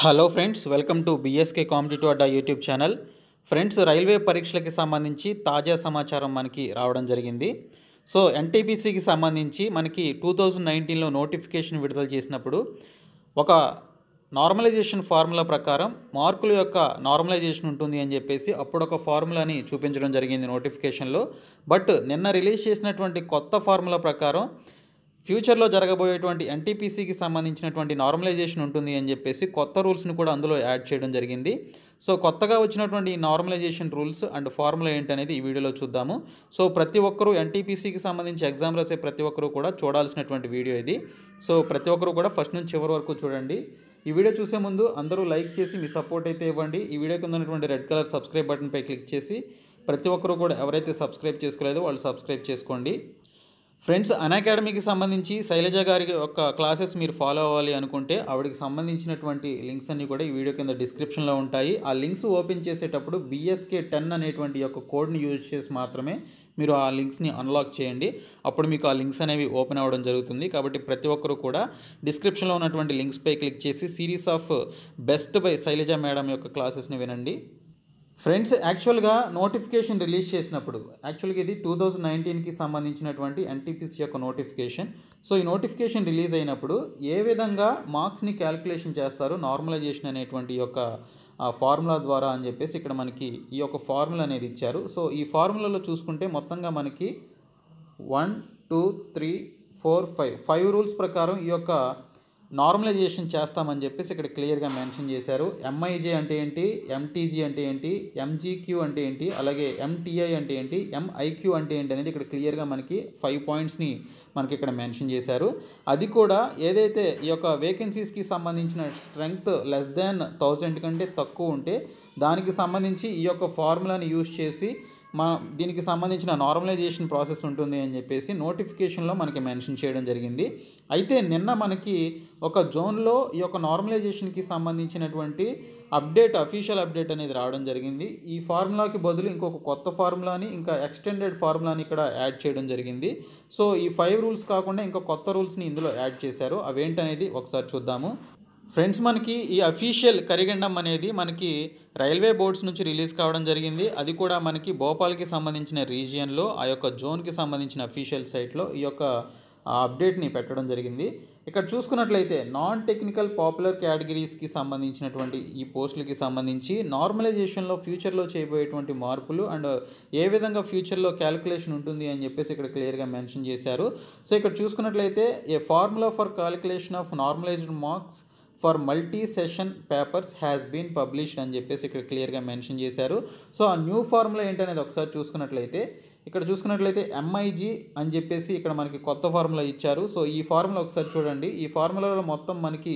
hello friends welcome to BSK competitive Adda YouTube channel friends railway పరీక్షలకి సంబంధించి తాజా సమాచారం మనకి రావడం జరిగింది సో ఎన్టీపీసీకి సంబంధించి మనకి టూ థౌజండ్ నైన్టీన్లో నోటిఫికేషన్ విడుదల చేసినప్పుడు ఒక నార్మలైజేషన్ ఫార్ములా ప్రకారం మార్కుల యొక్క నార్మలైజేషన్ ఉంటుంది అని చెప్పేసి అప్పుడు ఒక ఫార్ములాని చూపించడం జరిగింది నోటిఫికేషన్లో బట్ నిన్న రిలీజ్ చేసినటువంటి కొత్త ఫార్ములా ప్రకారం ఫ్యూచర్లో జరగబోయేటువంటి ఎన్టీపీసీకి సంబంధించినటువంటి నార్మలైజేషన్ ఉంటుంది అని చెప్పేసి కొత్త రూల్స్ని కూడా అందులో యాడ్ చేయడం జరిగింది సో కొత్తగా వచ్చినటువంటి ఈ నార్మలైజేషన్ రూల్స్ అండ్ ఫార్ములా ఏంటనేది ఈ వీడియోలో చూద్దాము సో ప్రతి ఒక్కరూ ఎన్టీపీసీకి సంబంధించి ఎగ్జామ్ రాసే ప్రతి ఒక్కరూ కూడా చూడాల్సినటువంటి వీడియో ఇది సో ప్రతి ఒక్కరూ కూడా ఫస్ట్ నుంచి చివరి వరకు చూడండి ఈ వీడియో చూసే ముందు అందరూ లైక్ చేసి మీ సపోర్ట్ అయితే ఇవ్వండి ఈ వీడియో ఉన్నటువంటి రెడ్ కలర్ సబ్స్క్రైబ్ బటన్పై క్లిక్ చేసి ప్రతి ఒక్కరూ కూడా ఎవరైతే సబ్స్క్రైబ్ చేసుకోలేదో వాళ్ళు సబ్స్క్రైబ్ చేసుకోండి ఫ్రెండ్స్ అకాడమీకి సంబంధించి శైలజ గారికి యొక్క క్లాసెస్ మీరు ఫాలో అవ్వాలి అనుకుంటే ఆవిడకి సంబంధించినటువంటి లింక్స్ అన్నీ కూడా ఈ వీడియో కింద డిస్క్రిప్షన్లో ఉంటాయి ఆ లింక్స్ ఓపెన్ చేసేటప్పుడు బిఎస్కే టెన్ అనేటువంటి యొక్క కోడ్ని యూజ్ చేసి మాత్రమే మీరు ఆ లింక్స్ని అన్లాక్ చేయండి అప్పుడు మీకు ఆ లింక్స్ అనేవి ఓపెన్ అవ్వడం జరుగుతుంది కాబట్టి ప్రతి ఒక్కరు కూడా డిస్క్రిప్షన్లో ఉన్నటువంటి లింక్స్పై క్లిక్ చేసి series of best by Shailaja madam యొక్క క్లాసెస్ని వినండి ఫ్రెండ్స్ యాక్చువల్గా నోటిఫికేషన్ రిలీజ్ చేసినప్పుడు యాక్చువల్గా ఇది టూ థౌజండ్ నైన్టీన్కి సంబంధించినటువంటి ఎన్టీపీసీ యొక్క నోటిఫికేషన్ సో ఈ నోటిఫికేషన్ రిలీజ్ అయినప్పుడు ఏ విధంగా మార్క్స్ని క్యాలిక్యులేషన్ చేస్తారు నార్మలైజేషన్ అనేటువంటి యొక్క ఫార్ములా ద్వారా అని చెప్పేసి ఇక్కడ మనకి ఈ యొక్క ఫార్ములా అనేది ఇచ్చారు సో ఈ ఫార్ములాలో చూసుకుంటే మొత్తంగా మనకి one two three four five five rules ప్రకారం ఈ యొక్క నార్మలైజేషన్ చేస్తామని చెప్పేసి ఇక్కడ క్లియర్గా మెన్షన్ చేశారు ఎంఐజే అంటే ఏంటి ఎంటీజీ అంటే ఏంటి ఎంజీక్యూ అంటే ఏంటి అలాగే ఎంటీఐ అంటే ఏంటి ఎంఐక్యూ అంటే ఏంటి అనేది ఇక్కడ క్లియర్గా మనకి ఫైవ్ పాయింట్స్ని మనకి ఇక్కడ మెన్షన్ చేశారు అది కూడా ఏదైతే ఈ యొక్క వేకెన్సీస్కి సంబంధించిన స్ట్రెంగ్త్ లెస్ దాన్ థౌజండ్ కంటే తక్కువ ఉంటే దానికి సంబంధించి ఈ యొక్క ఫార్ములాని యూజ్ చేసి మా దీనికి సంబంధించిన నార్మలైజేషన్ ప్రాసెస్ ఉంటుంది అని చెప్పేసి నోటిఫికేషన్లో మనకి మెన్షన్ చేయడం జరిగింది అయితే నిన్న మనకి ఒక జోన్లో ఈ యొక్క నార్మలైజేషన్కి సంబంధించినటువంటి అప్డేట్ అఫీషియల్ అప్డేట్ అనేది రావడం జరిగింది ఈ ఫార్ములాకి బదులు ఇంకొక కొత్త ఫార్ములాని ఇంకా ఎక్స్టెండెడ్ ఫార్ములాని ఇక్కడ యాడ్ చేయడం జరిగింది సో ఈ ఫైవ్ రూల్స్ కాకుండా ఇంకా కొత్త రూల్స్ని ఇందులో యాడ్ చేశారు అవేంటనేది ఒకసారి చూద్దాము ఫ్రెండ్స్ మనకి ఈ అఫీషియల్ కరిగండం అనేది మనకి రైల్వే బోర్డ్స్ నుంచి రిలీజ్ కావడం జరిగింది అది కూడా మనకి భోపాల్కి సంబంధించిన రీజియన్లో ఆ యొక్క జోన్కి సంబంధించిన అఫీషియల్ సైట్లో ఈ యొక్క అప్డేట్ని పెట్టడం జరిగింది ఇక్కడ చూసుకున్నట్లయితే నాన్ టెక్నికల్ పాపులర్ కేటగిరీస్కి సంబంధించినటువంటి ఈ పోస్టులకి సంబంధించి నార్మలైజేషన్లో ఫ్యూచర్లో చేయబోయేటువంటి మార్పులు అండ్ ఏ విధంగా ఫ్యూచర్లో క్యాలిక్యులేషన్ ఉంటుంది అని చెప్పేసి ఇక్కడ క్లియర్గా మెన్షన్ చేశారు సో ఇక్కడ చూసుకున్నట్లయితే a formula for calculation of normalised marks for multi session papers has been published అని చెప్పేసి ఇక్కడ క్లియర్గా మెన్షన్ చేశారు సో ఆ న్యూ ఫార్ములా ఏంటనేది ఒకసారి చూసుకున్నట్లయితే ఇక్కడ చూసుకున్నట్లయితే ఎంఐజీ అని చెప్పేసి ఇక్కడ మనకి కొత్త ఫార్ములా ఇచ్చారు సో ఈ ఫార్ములా ఒకసారి చూడండి ఈ ఫార్ములాలో మొత్తం మనకి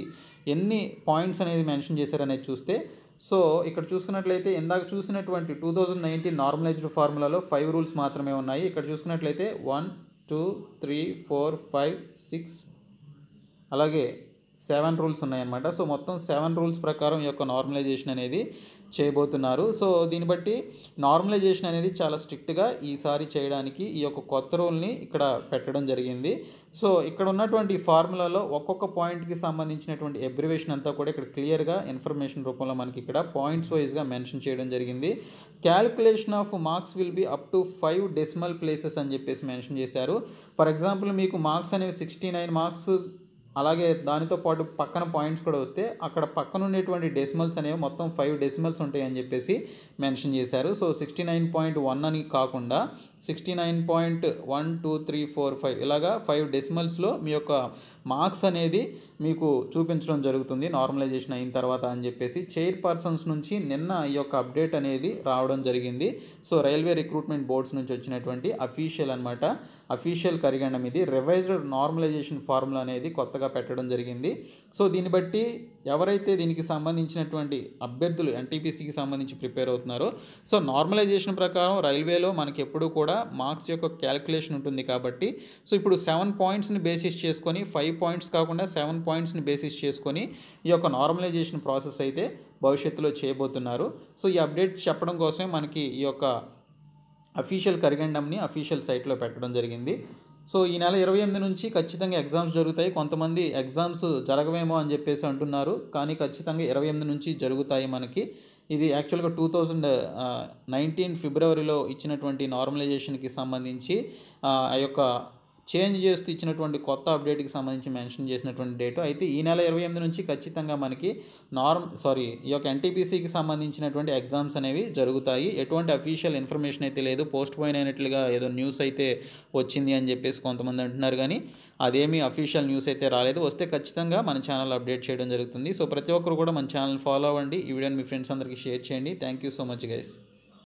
ఎన్ని పాయింట్స్ అనేది మెన్షన్ చేశారనేది చూస్తే సో ఇక్కడ చూసుకున్నట్లయితే ఇందాక చూసినటువంటి టూ థౌజండ్ నైన్టీన్ నార్మలైజ్డ్ ఫార్ములాలో ఫైవ్ రూల్స్ మాత్రమే ఉన్నాయి ఇక్కడ చూసుకున్నట్లయితే one two three four five six అలాగే సెవెన్ రూల్స్ ఉన్నాయన్నమాట సో మొత్తం సెవెన్ రూల్స్ ప్రకారం ఈ యొక్క నార్మలైజేషన్ అనేది చేయబోతున్నారు సో దీన్ని బట్టి నార్మలైజేషన్ అనేది చాలా స్ట్రిక్ట్గా ఈసారి చేయడానికి ఈ యొక్క కొత్త రూల్ని ఇక్కడ పెట్టడం జరిగింది సో ఇక్కడ ఉన్నటువంటి ఫార్ములాలో ఒక్కొక్క పాయింట్కి సంబంధించినటువంటి ఎబ్రివేషన్ అంతా కూడా ఇక్కడ క్లియర్గా ఇన్ఫర్మేషన్ రూపంలో మనకి ఇక్కడ పాయింట్స్ వైజ్గా మెన్షన్ చేయడం జరిగింది calculation of marks will be up to five decimal places అని చెప్పేసి మెన్షన్ చేశారు ఫర్ ఎగ్జాంపుల్ మీకు మార్క్స్ అనేవి సిక్స్టీ నైన్ మార్క్స్ అలాగే దానితో పాటు పక్కన పాయింట్స్ కూడా వస్తే అక్కడ పక్కన ఉండేటువంటి డెసిమల్స్ అనేవి మొత్తం ఫైవ్ డెసిమల్స్ ఉంటాయని చెప్పేసి మెన్షన్ చేశారు so sixty nine point one అని కాకుండా sixty nine point one two three four five ఇలాగా ఫైవ్ డెసిమల్స్లో మీ యొక్క మార్క్స్ అనేది మీకు చూపించడం జరుగుతుంది నార్మలైజేషన్ అయిన తర్వాత అని చెప్పేసి చైర్ పర్సన్స్ నుంచి నిన్న ఈ యొక్క అప్డేట్ అనేది రావడం జరిగింది సో రైల్వే రిక్రూట్మెంట్ బోర్డ్స్ నుంచి వచ్చినటువంటి అఫీషియల్ అనమాట అఫీషియల్ కరిగండం ఇది రివైజ్డ్ నార్మలైజేషన్ ఫార్ములా అనేది కొత్తగా పెట్టడం జరిగింది సో దీన్ని బట్టి ఎవరైతే దీనికి సంబంధించినటువంటి అభ్యర్థులు ఎన్టీపీసీకి సంబంధించి ప్రిపేర్ అవుతున్నారో సో నార్మలైజేషన్ ప్రకారం రైల్వేలో మనకి ఎప్పుడూ కూడా మార్క్స్ యొక్క క్యాలిక్యులేషన్ ఉంటుంది కాబట్టి సో ఇప్పుడు సెవెన్ పాయింట్స్ని బేసిస్ చేసుకొని ఫైవ్ పాయింట్స్ కాకుండా సెవెన్ పాయింట్స్ని బేసిస్ చేసుకొని ఈ యొక్క నార్మలైజేషన్ ప్రాసెస్ అయితే భవిష్యత్తులో చేయబోతున్నారు సో ఈ అప్డేట్ చెప్పడం కోసమే మనకి ఈ యొక్క అఫీషియల్ కరిగండంని అఫీషియల్ సైట్లో పెట్టడం జరిగింది సో ఈ నెల ఇరవై ఎనిమిది నుంచి ఖచ్చితంగా ఎగ్జామ్స్ జరుగుతాయి కొంతమంది ఎగ్జామ్స్ జరగవేమో అని చెప్పేసి అంటున్నారు కానీ ఖచ్చితంగా ఇరవై ఎనిమిది నుంచి జరుగుతాయి మనకి ఇది యాక్చువల్గా టూ థౌజండ్ నైన్టీన్ ఫిబ్రవరిలో ఇచ్చినటువంటి నార్మలైజేషన్కి సంబంధించి ఆ యొక్క చేంజ్ చేస్తూ ఇచ్చినటువంటి కొత్త అప్డేట్కి సంబంధించి మెన్షన్ చేసినటువంటి డేటు అయితే ఈ నెల ఇరవై ఎనిమిది నుంచి ఖచ్చితంగా మనకి నార్మ్ సారీ ఈ యొక్క ఎన్టీపీసీకి సంబంధించినటువంటి ఎగ్జామ్స్ అనేవి జరుగుతాయి ఎటువంటి అఫీషియల్ ఇన్ఫర్మేషన్ అయితే లేదు పోస్ట్ పోయిన్ అయినట్లుగా ఏదో న్యూస్ అయితే వచ్చింది అని చెప్పేసి కొంతమంది అంటున్నారు కానీ అదేమీ అఫీషియల్ న్యూస్ అయితే రాలేదు వస్తే ఖచ్చితంగా మన ఛానల్ అప్డేట్ చేయడం జరుగుతుంది సో ప్రతి ఒక్కరు కూడా మన ఛానల్ ఫాలో అవ్వండి ఈ వీడియోని మీ ఫ్రెండ్స్ అందరికీ షేర్ చేయండి thank you so much guys